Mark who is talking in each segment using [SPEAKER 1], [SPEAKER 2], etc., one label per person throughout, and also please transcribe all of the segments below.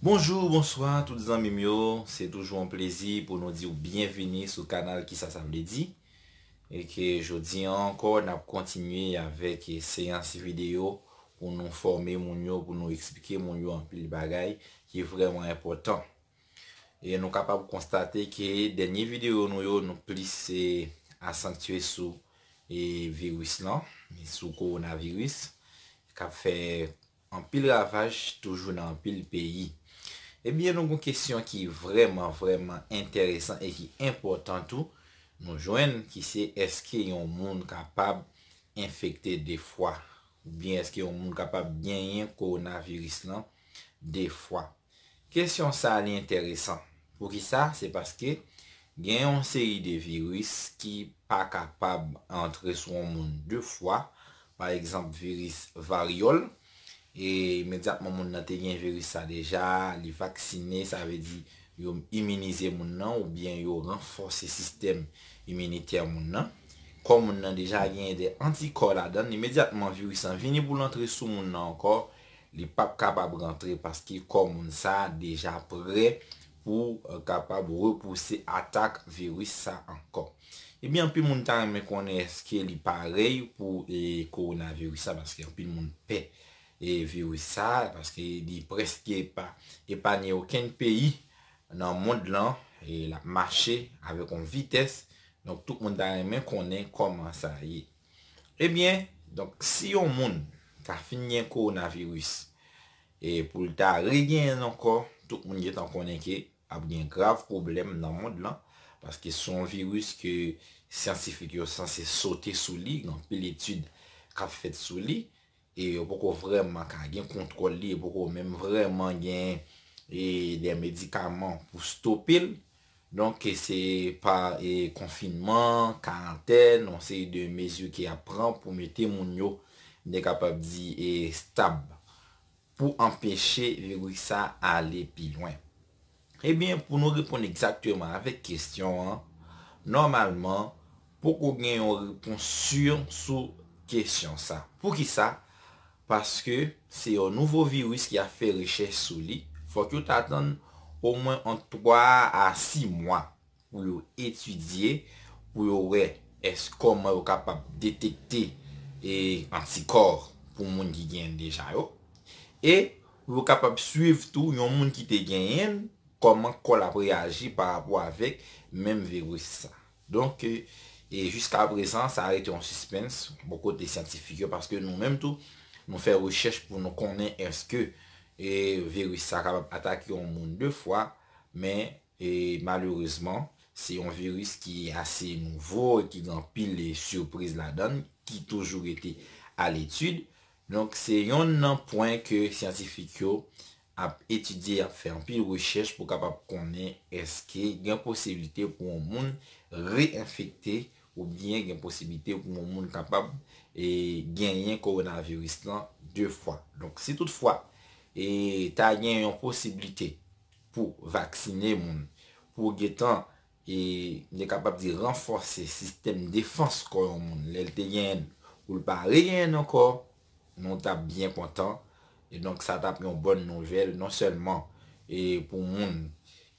[SPEAKER 1] Bonjou, bonsoi, touti zanmim yo, se toujou an plezi pou nou di ou bienveni sou kanal ki sa samle di E ke joudi anko na pou kontinui avek seyansi video pou nou formi moun yo, pou nou eksplike moun yo an pli bagay ki vreman importan E nou kapap pou konstate ke denye video nou yo nou pli se asantye sou virus lan, sou koronavirus Kap fe... An pil lavaj toujou nan an pil peyi. E eh bie nou kon kesyon ki vreman vreman interesant e ki importantou nou jwen ki se eske yon moun kapab infekte de fwa. Ou bie eske yon moun kapab gen yon koronavirus nan de fwa. Kesyon sa an interesant. Ou ki sa se paske gen yon seri de virus ki pa kapab antre sou moun de fwa. Par exemple virus variol. E imediatman moun nan te gen virisa deja, li vaksine, sa ve di yo iminize moun nan ou bien yo renfose sistem iminite moun nan. Kou moun nan deja gen de antikoladan, imediatman virisan, vini pou lantre sou moun nan anko, li pap kapab rentre. Paske kou moun sa deja pre pou euh, kapab repouse atak virisa anko. E bi anpil moun tan me koneske li parey pou e, korona virisa, paske anpil moun pey. E viwis sa, paske e di preske e pa, e pa ni oken peyi nan moun lan, e la mache avek an vites, non tout moun da remen konen koman sa ye. Ebyen, donk si yon moun ta finyen koronavirus, e pou ta regen an kon, tout moun je tan konen ke ap gen grave problem nan moun lan, paske son virus ki yon sase saote sou li, nan pil etude kap fet sou li, e poukou vreman kan gen kontrol li, poukou menm vreman gen e, de medikaman pou stopil, donk e, se pa e, konfinman, karantene, on se de mezi ki apran pou me temoun yo ne kapab di stab pou empeshe virou sa ale pi lwen. E bin pou nou repon exaktouman avek kestyon, normalman poukou gen yon repon sur sou kestyon sa. Pouki sa, Paske se yo nouvo virus ki a fe rechè sou li, fò ki yo tatan ou mwen an 3 a 6 mwa wè yo etudye, wè yo wè eskou mwen yo kapap detekte e antikor pou moun ki gen dejan yo, e yo kapap suyv tou yon moun ki te gen yen, koman kolabre aji parapou avèk mèm virus sa. Donk, e, e jiska prezant, sa a rete yon suspens, bokou de sientifik yo, paske nou mèm tou, nou fè rechèche pou nou konen eske virus sa kap ap atak yon moun 2 fwa, men malourezman, se yon virus ki ase nouvo, ki gan pil le surprize la don, ki toujou ete al etude. Donk se yon nan poin ke siyantifik yo ap etudye, ap fè an pil rechèche pou kap ap konen eske, gen posibilite pou yon moun re-infekte, ou diyen gen posibilite ou pou moun moun kapab genyen koronaviristan 2 fwa. Si tout fwa, ta genyen yon posibilite pou vaksine moun. Pou genyen tan, renforser sistem defans kon yon moun. Lèl te genyen ou l'pari genyen anko, non tap bien pwantan. Non seman pou moun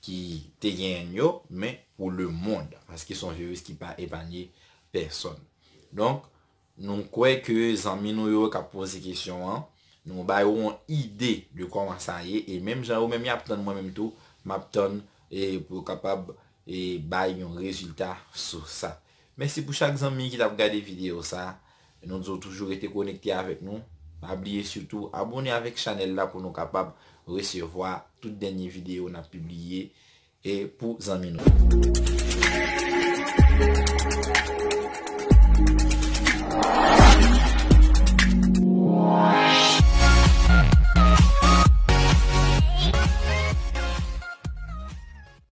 [SPEAKER 1] ki te genyen yo, men pou lè moun. Ski son jive, ski pa evanye person. Donk, nou kwe ke zanmi nou yo ka pose kesyon an, nou bay ou an ide de konwa sa ye, e menm jan ou menm yap ton mwen menm tou, map ton, e pou kapab bay yon rezultat sou sa. Mersi pou chak zanmi ki tap gade video sa, nou nou toujou ete konekte avek nou, pa abliye surtout abone avek chanel la, pou nou kapab resevoa tout denye video na publiye et pour Zamino.